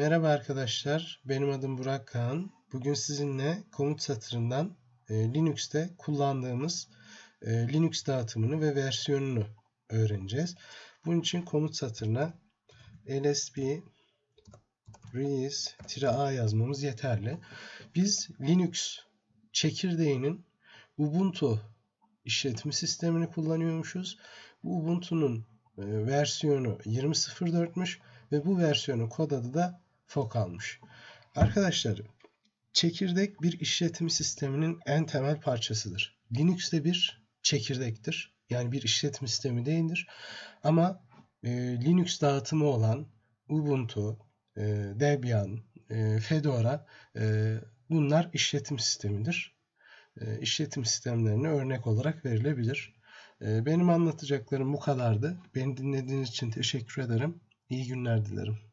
Merhaba arkadaşlar, benim adım Burak Kağan. Bugün sizinle komut satırından e, Linux'te kullandığımız e, Linux dağıtımını ve versiyonunu öğreneceğiz. Bunun için komut satırına lsb reis-a yazmamız yeterli. Biz Linux çekirdeğinin Ubuntu işletim sistemini kullanıyormuşuz. Bu Ubuntu'nun e, versiyonu 20.04'müş ve bu versiyonun kod adı da fok almış. Arkadaşlar çekirdek bir işletim sisteminin en temel parçasıdır. Linux de bir çekirdektir. Yani bir işletim sistemi değildir. Ama e, Linux dağıtımı olan Ubuntu, e, Debian, e, Fedora e, bunlar işletim sistemidir. E, işletim sistemlerine örnek olarak verilebilir. E, benim anlatacaklarım bu kadardı. Beni dinlediğiniz için teşekkür ederim. İyi günler dilerim.